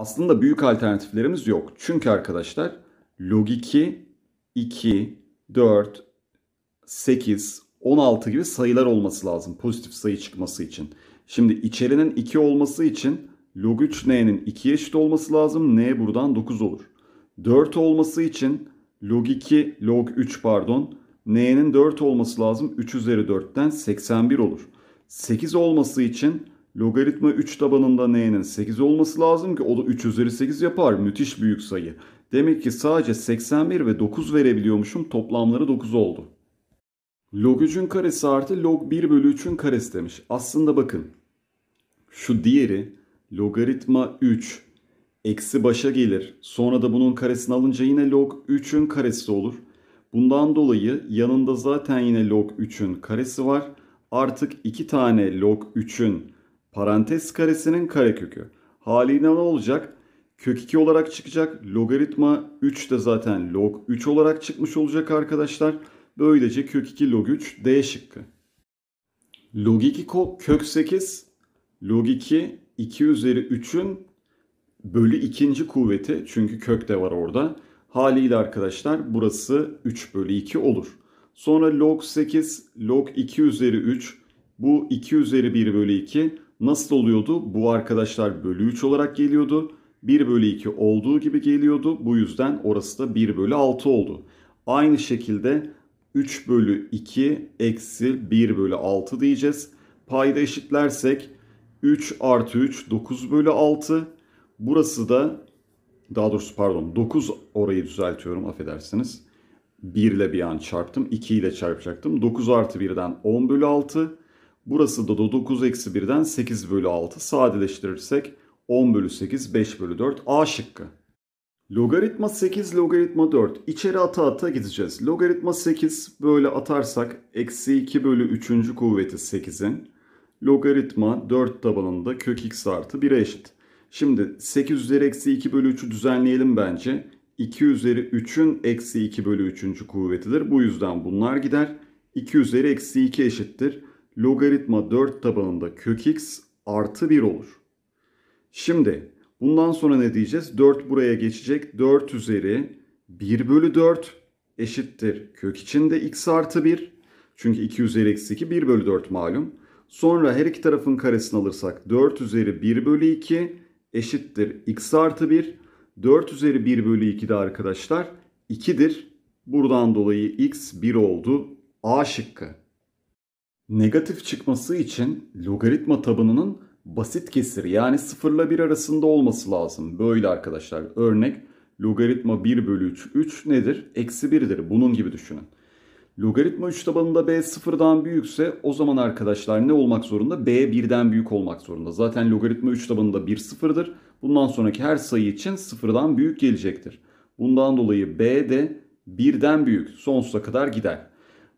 Aslında büyük alternatiflerimiz yok. Çünkü arkadaşlar log 2, 2, 4, 8, 16 gibi sayılar olması lazım pozitif sayı çıkması için. Şimdi içerinin 2 olması için log 3 n'nin 2'ye eşit olması lazım. n buradan 9 olur. 4 olması için log 2 log 3 pardon n'nin 4 olması lazım. 3 üzeri 4'ten 81 olur. 8 olması için Logaritma 3 tabanında n'nin 8 olması lazım ki o da 3 üzeri 8 yapar. Müthiş büyük sayı. Demek ki sadece 81 ve 9 verebiliyormuşum. Toplamları 9 oldu. Log 3'ün karesi artı log 1 bölü 3'ün karesi demiş. Aslında bakın. Şu diğeri logaritma 3 eksi başa gelir. Sonra da bunun karesini alınca yine log 3'ün karesi olur. Bundan dolayı yanında zaten yine log 3'ün karesi var. Artık 2 tane log 3'ün Parantez karesinin karekökü. Haliyle ne olacak? Kök 2 olarak çıkacak. Logaritma 3 de zaten log 3 olarak çıkmış olacak arkadaşlar. Böylece kök 2 log 3 D şıkkı. Log 2 kök 8. Log 2 2 üzeri 3'ün bölü ikinci kuvveti. Çünkü kök de var orada. Haliyle arkadaşlar burası 3 bölü 2 olur. Sonra log 8 log 2 üzeri 3 bu 2 üzeri 1 bölü 2 Nasıl oluyordu? Bu arkadaşlar bölü 3 olarak geliyordu. 1 bölü 2 olduğu gibi geliyordu. Bu yüzden orası da 1 bölü 6 oldu. Aynı şekilde 3 bölü 2 eksi 1 bölü 6 diyeceğiz. Payda eşitlersek 3 artı 3 9 bölü 6. Burası da daha doğrusu pardon 9 orayı düzeltiyorum affedersiniz. 1 ile bir an çarptım. 2 ile çarpacaktım. 9 artı 1'den 10 bölü 6. Burası da 9 eksi 1'den 8 bölü 6 sadeleştirirsek 10 bölü 8 5 bölü 4 A şıkkı. Logaritma 8 logaritma 4 içeri ata ata gideceğiz. Logaritma 8 böyle atarsak eksi 2 bölü 3. kuvveti 8'in logaritma 4 tabanında kök x artı 1'e eşit. Şimdi 8 üzeri eksi 2 bölü 3'ü düzenleyelim bence. 2 üzeri 3'ün eksi 2 bölü 3. kuvvetidir. Bu yüzden bunlar gider. 2 üzeri eksi 2 eşittir logaritma 4 tabanında kök x artı 1 olur. Şimdi bundan sonra ne diyeceğiz? 4 buraya geçecek. 4 üzeri 1 bölü 4 eşittir. Kök içinde x artı 1. Çünkü 2 üzeri eksi 2 1 bölü 4 malum. Sonra her iki tarafın karesini alırsak 4 üzeri 1 bölü 2 eşittir x artı 1. 4 üzeri 1 bölü 2 de arkadaşlar 2'dir. Buradan dolayı x 1 oldu. A şıkkı. Negatif çıkması için logaritma tabanının basit kesir yani 0 ile 1 arasında olması lazım. Böyle arkadaşlar örnek logaritma 1 bölü 3. 3 nedir? Eksi 1'dir. Bunun gibi düşünün. Logaritma 3 tabanında b sıfırdan büyükse o zaman arkadaşlar ne olmak zorunda? b 1'den büyük olmak zorunda. Zaten logaritma 3 tabanında 1 sıfırdır. Bundan sonraki her sayı için sıfırdan büyük gelecektir. Bundan dolayı b de 1'den büyük sonsuza kadar gider.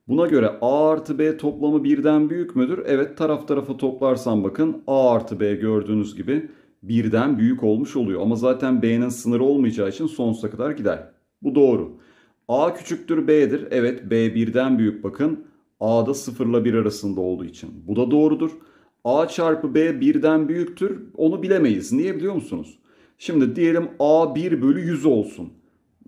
Buna göre A artı B toplamı birden büyük müdür? Evet taraf tarafa toplarsam bakın A artı B gördüğünüz gibi birden büyük olmuş oluyor. Ama zaten B'nin sınırı olmayacağı için sonsuza kadar gider. Bu doğru. A küçüktür B'dir. Evet B birden büyük bakın. A da sıfırla bir arasında olduğu için. Bu da doğrudur. A çarpı B birden büyüktür. Onu bilemeyiz. Niye biliyor musunuz? Şimdi diyelim A 1 bölü 100 olsun.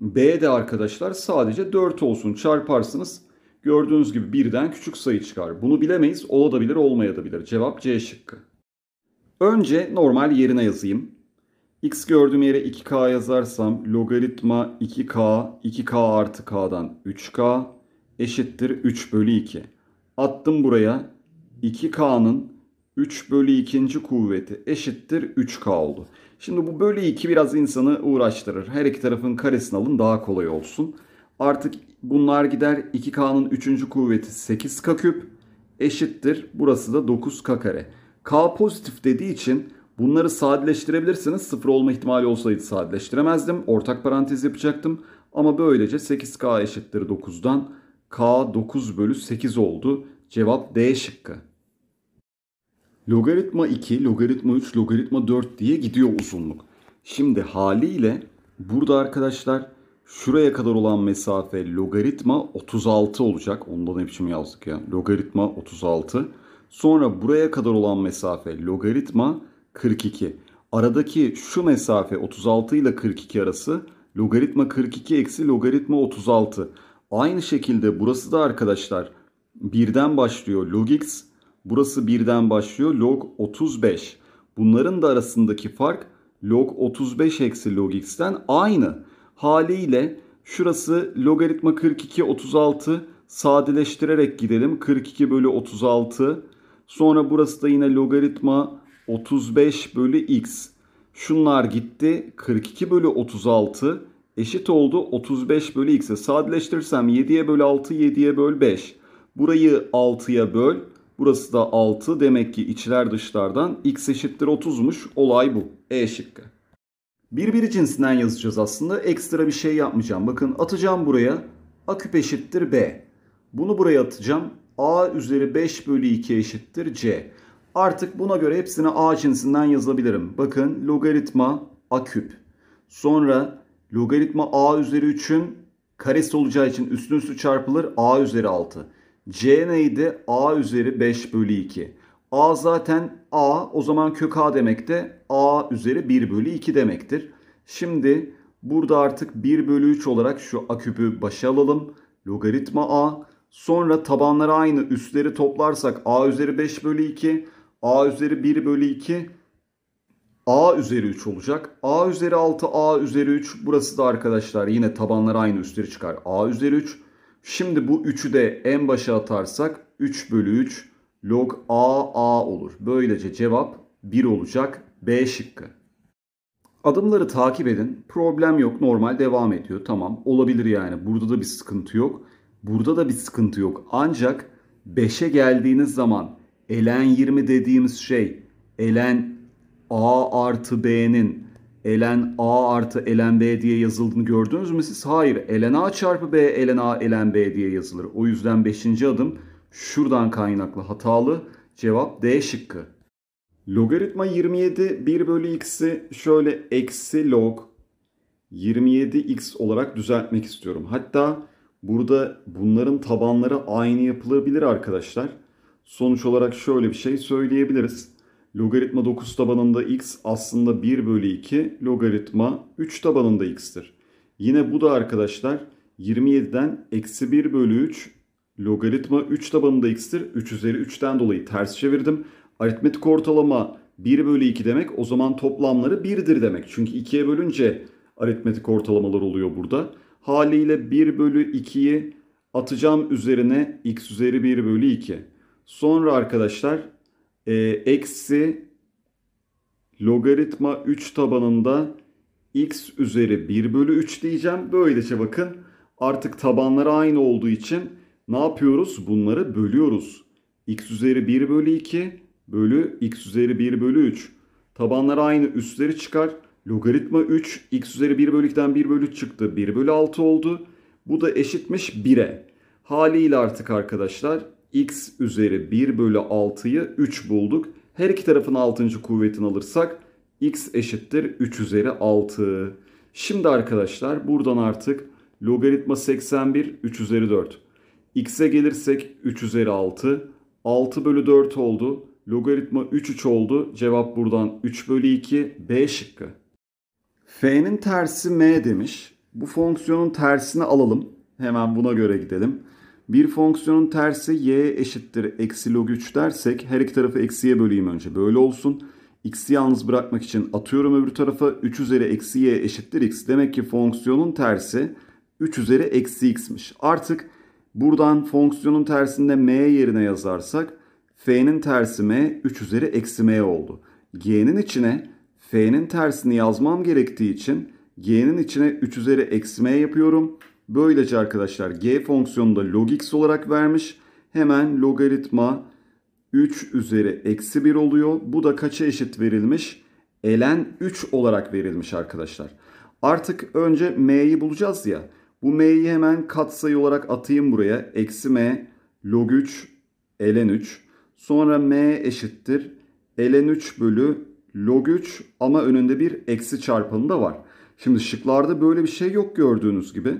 B de arkadaşlar sadece 4 olsun. Çarparsınız Gördüğünüz gibi birden küçük sayı çıkar. Bunu bilemeyiz. Olabilir olmayabilir. Cevap C şıkkı. Önce normal yerine yazayım. X gördüğüm yere 2K yazarsam logaritma 2K, 2K artı K'dan 3K eşittir 3 bölü 2. Attım buraya 2K'nın 3 bölü 2. kuvveti eşittir 3K oldu. Şimdi bu bölü 2 biraz insanı uğraştırır. Her iki tarafın karesini alın daha kolay olsun. Artık bunlar gider 2K'nın 3. kuvveti 8K küp eşittir. Burası da 9K kare. K pozitif dediği için bunları sadeleştirebilirsiniz. Sıfır olma ihtimali olsaydı sadeleştiremezdim. Ortak parantez yapacaktım. Ama böylece 8K eşittir 9'dan K 9 bölü 8 oldu. Cevap D şıkkı. Logaritma 2, logaritma 3, logaritma 4 diye gidiyor uzunluk. Şimdi haliyle burada arkadaşlar Şuraya kadar olan mesafe logaritma 36 olacak. Ondan ne biçim yazdık ya. Logaritma 36. Sonra buraya kadar olan mesafe logaritma 42. Aradaki şu mesafe 36 ile 42 arası logaritma 42 eksi logaritma 36. Aynı şekilde burası da arkadaşlar birden başlıyor log x. Burası birden başlıyor log 35. Bunların da arasındaki fark log 35 eksi log x'ten aynı haliyle şurası logaritma 42 36 sadeleştirerek gidelim. 42 bölü 36 sonra burası da yine logaritma 35 bölü x. Şunlar gitti 42 bölü 36 eşit oldu 35 bölü x'e. Sadeleştirirsem 7'ye böl 6 7'ye böl 5. Burayı 6'ya böl. Burası da 6. Demek ki içler dışlardan x eşittir 30'muş. Olay bu. E şıkkı. Birbiri cinsinden yazacağız aslında. Ekstra bir şey yapmayacağım. Bakın atacağım buraya. A küp eşittir B. Bunu buraya atacağım. A üzeri 5 bölü 2 eşittir C. Artık buna göre hepsini A cinsinden yazabilirim. Bakın logaritma A küp. Sonra logaritma A üzeri 3'ün karesi olacağı için üstün üstü çarpılır A üzeri 6. C neydi? A üzeri 5 bölü 2. A zaten A o zaman kök A demek de A üzeri 1 bölü 2 demektir. Şimdi burada artık 1 bölü 3 olarak şu A küpü başa alalım. Logaritma A. Sonra tabanları aynı üstleri toplarsak A üzeri 5 bölü 2. A üzeri 1 bölü 2. A üzeri 3 olacak. A üzeri 6 A üzeri 3. Burası da arkadaşlar yine tabanları aynı üstleri çıkar. A üzeri 3. Şimdi bu 3'ü de en başa atarsak 3 bölü 3 log a a olur. Böylece cevap 1 olacak B şıkkı. Adımları takip edin. Problem yok. Normal devam ediyor. Tamam. Olabilir yani. Burada da bir sıkıntı yok. Burada da bir sıkıntı yok. Ancak 5'e geldiğiniz zaman elen 20 dediğimiz şey elen a artı b'nin elen a artı elen b diye yazıldığını gördünüz mü siz? Hayır. Elen a çarpı b elen a elen b diye yazılır. O yüzden 5. adım Şuradan kaynaklı hatalı cevap D şıkkı. Logaritma 27 1 bölü x'i şöyle eksi log 27x olarak düzeltmek istiyorum. Hatta burada bunların tabanları aynı yapılabilir arkadaşlar. Sonuç olarak şöyle bir şey söyleyebiliriz. Logaritma 9 tabanında x aslında 1 bölü 2 logaritma 3 tabanında x'tir. Yine bu da arkadaşlar 27'den eksi 1 bölü 3 Logaritma 3 tabanında x'tir. 3 üzeri 3'ten dolayı ters çevirdim. Aritmetik ortalama 1 bölü 2 demek. O zaman toplamları 1'dir demek. Çünkü 2'ye bölünce aritmetik ortalamalar oluyor burada. Haliyle 1 bölü 2'yi atacağım üzerine x üzeri 1 bölü 2. Sonra arkadaşlar e, eksi logaritma 3 tabanında x üzeri 1 bölü 3 diyeceğim. Böylece bakın artık tabanları aynı olduğu için ne yapıyoruz? Bunları bölüyoruz. x üzeri 1 bölü 2 bölü x üzeri 1 bölü 3. Tabanlar aynı üstleri çıkar. Logaritma 3 x üzeri 1 bölü 2'den 1 bölü 3 çıktı. 1 bölü 6 oldu. Bu da eşitmiş 1'e. Haliyle artık arkadaşlar x üzeri 1 bölü 6'yı 3 bulduk. Her iki tarafın 6. kuvvetini alırsak x eşittir 3 üzeri 6. Şimdi arkadaşlar buradan artık logaritma 81 3 üzeri 4. X'e gelirsek 3 üzeri 6. 6 bölü 4 oldu. Logaritma 3 3 oldu. Cevap buradan 3 bölü 2 B şıkkı. F'nin tersi M demiş. Bu fonksiyonun tersini alalım. Hemen buna göre gidelim. Bir fonksiyonun tersi y eşittir eksi log 3 dersek her iki tarafı eksiye böleyim önce. Böyle olsun. X'i yalnız bırakmak için atıyorum öbür tarafa 3 üzeri eksi y eşittir x. Demek ki fonksiyonun tersi 3 üzeri eksi x'miş. Artık Buradan fonksiyonun tersinde m yerine yazarsak f'nin tersi m 3 üzeri eksi m oldu. g'nin içine f'nin tersini yazmam gerektiği için g'nin içine 3 üzeri eksi m yapıyorum. Böylece arkadaşlar g fonksiyonunda da log x olarak vermiş. Hemen logaritma 3 üzeri eksi 1 oluyor. Bu da kaça eşit verilmiş? elen 3 olarak verilmiş arkadaşlar. Artık önce m'yi bulacağız ya. Bu m'yi hemen katsayı olarak atayım buraya. Eksi m log 3 ln 3. Sonra m eşittir ln 3 bölü log 3 ama önünde bir eksi çarpanı da var. Şimdi şıklarda böyle bir şey yok gördüğünüz gibi.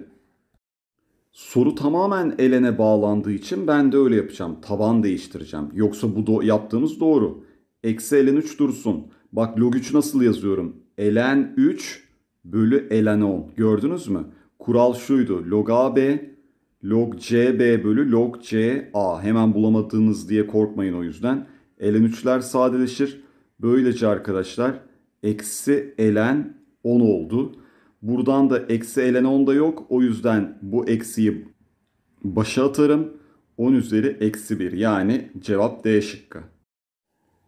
Soru tamamen elene bağlandığı için ben de öyle yapacağım. Taban değiştireceğim. Yoksa bu do- yaptığımız doğru. Eksi ln 3 dursun. Bak log 3 nasıl yazıyorum? Ln 3 bölü ln 10. Gördünüz mü? Kural şuydu. Log AB log CB bölü log CA. Hemen bulamadığınız diye korkmayın o yüzden. Ln 3'ler sadeleşir. Böylece arkadaşlar eksi ln 10 oldu. Buradan da eksi ln 10 da yok. O yüzden bu eksiyi başa atarım. 10 üzeri eksi 1 yani cevap D şıkkı.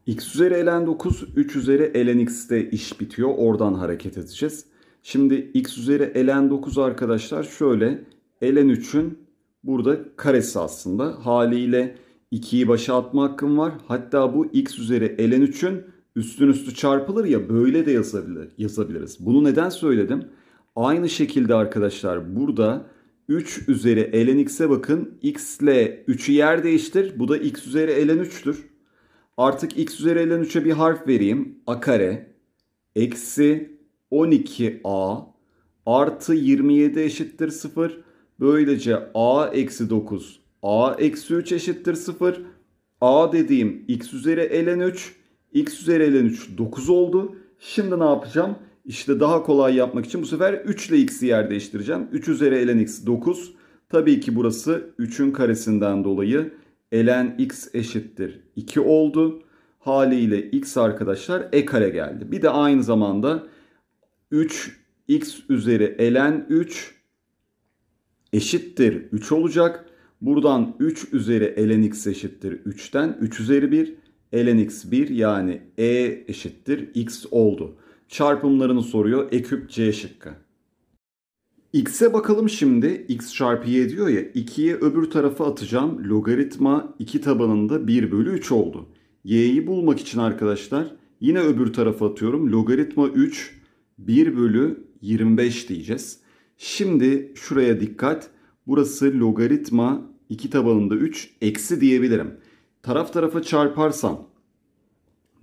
x üzeri ln 9, 3 üzeri ln x'te iş bitiyor. Oradan hareket edeceğiz. Şimdi x üzeri ln 9 arkadaşlar şöyle ln 3'ün burada karesi aslında. Haliyle 2'yi başa atma hakkım var. Hatta bu x üzeri ln 3'ün üstün üstü çarpılır ya böyle de yazabilir, yazabiliriz. Bunu neden söyledim? Aynı şekilde arkadaşlar burada 3 üzeri ln x'e bakın. x ile 3'ü yer değiştir. Bu da x üzeri ln 3'tür. Artık x üzeri ln 3'e bir harf vereyim. A kare eksi 12a artı 27 eşittir 0. Böylece a eksi 9 a eksi 3 eşittir 0. a dediğim x üzeri ln 3 x üzeri ln 3 9 oldu. Şimdi ne yapacağım? İşte daha kolay yapmak için bu sefer 3 ile x'i yer değiştireceğim. 3 üzeri ln x 9. Tabii ki burası 3'ün karesinden dolayı ln x eşittir 2 oldu. Haliyle x arkadaşlar e kare geldi. Bir de aynı zamanda 3 x üzeri ln 3 eşittir 3 olacak. Buradan 3 üzeri ln x eşittir 3'ten 3 üzeri 1 ln x 1 yani e eşittir x oldu. Çarpımlarını soruyor e küp c şıkkı. X'e bakalım şimdi. X çarpı Y diyor ya 2'ye öbür tarafa atacağım. Logaritma 2 tabanında 1 bölü 3 oldu. Y'yi bulmak için arkadaşlar yine öbür tarafa atıyorum. Logaritma 3 1 bölü 25 diyeceğiz. Şimdi şuraya dikkat. Burası logaritma 2 tabanında 3 eksi diyebilirim. Taraf tarafa çarparsam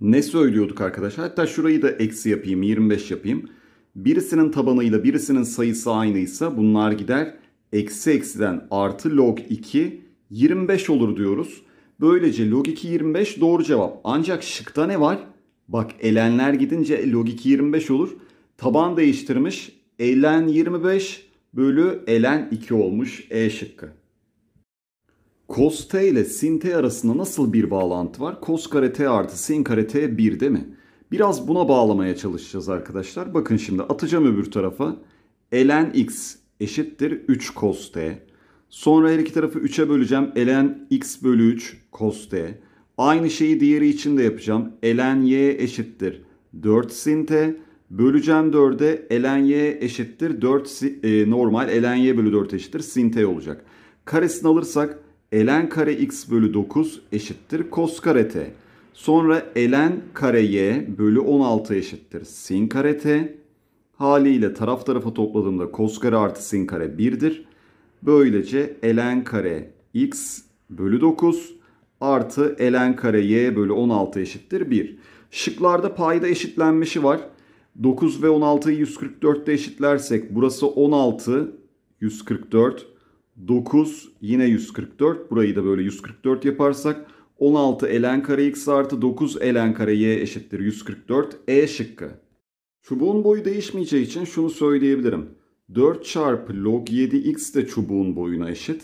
ne söylüyorduk arkadaşlar? Hatta şurayı da eksi yapayım 25 yapayım. Birisinin tabanıyla birisinin sayısı aynıysa bunlar gider. Eksi eksiden artı log 2 25 olur diyoruz. Böylece log 2 25 doğru cevap. Ancak şıkta ne var? Bak elenler gidince log 2 25 olur taban değiştirmiş. Elen 25 bölü elen 2 olmuş E şıkkı. Cos t ile sin t arasında nasıl bir bağlantı var? Cos kare t artı sin kare t 1 değil mi? Biraz buna bağlamaya çalışacağız arkadaşlar. Bakın şimdi atacağım öbür tarafa. Elen x eşittir 3 cos t. Sonra her iki tarafı 3'e böleceğim. Elen x bölü 3 cos t. Aynı şeyi diğeri için de yapacağım. Elen y eşittir 4 sin t. Böleceğim 4'e ln y eşittir 4 e, normal ln y bölü 4 eşittir sin t olacak. Karesini alırsak ln kare x bölü 9 eşittir kos kare t. Sonra ln kare y bölü 16 eşittir sin kare t. Haliyle taraf tarafa topladığımda kos kare artı sin kare 1'dir. Böylece ln kare x bölü 9 artı ln kare y bölü 16 eşittir 1. Şıklarda payda eşitlenmesi var. 9 ve 16'yı 144'te eşitlersek burası 16 144 9 yine 144 burayı da böyle 144 yaparsak 16 elen kare x artı 9 elen kare y eşittir 144 e şıkkı. Çubuğun boyu değişmeyeceği için şunu söyleyebilirim. 4 çarpı log 7x de çubuğun boyuna eşit.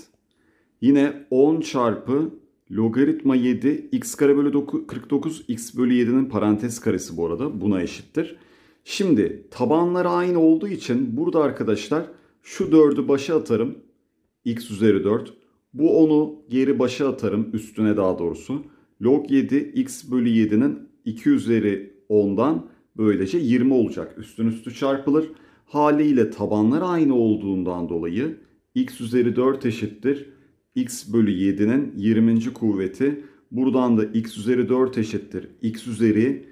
Yine 10 çarpı logaritma 7 x kare bölü 49 x bölü 7'nin parantez karesi bu arada buna eşittir. Şimdi tabanlar aynı olduğu için burada arkadaşlar şu 4'ü başa atarım. X üzeri 4. Bu 10'u geri başa atarım. Üstüne daha doğrusu. Log 7 x bölü 7'nin 2 üzeri 10'dan böylece 20 olacak. Üstün üstü çarpılır. Haliyle tabanlar aynı olduğundan dolayı x üzeri 4 eşittir. x bölü 7'nin 20. kuvveti. Buradan da x üzeri 4 eşittir. x üzeri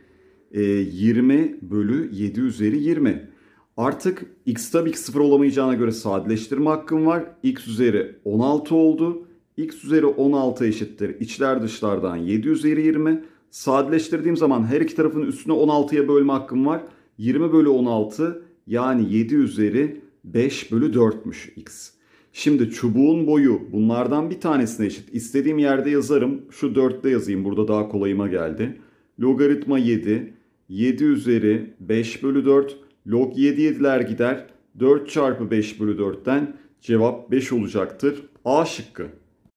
20 ee, bölü 7 üzeri 20. Artık x tabii ki sıfır olamayacağına göre sadeleştirme hakkım var. x üzeri 16 oldu. x üzeri 16 eşittir. İçler dışlardan 7 üzeri 20. Sadeleştirdiğim zaman her iki tarafın üstüne 16'ya bölme hakkım var. 20 bölü 16 yani 7 üzeri 5 bölü 4'müş x. Şimdi çubuğun boyu bunlardan bir tanesine eşit. İstediğim yerde yazarım. Şu 4'te yazayım. Burada daha kolayıma geldi. Logaritma 7 7 üzeri 5 bölü 4 log 7 7'ler gider. 4 çarpı 5 bölü 4'ten cevap 5 olacaktır. A şıkkı.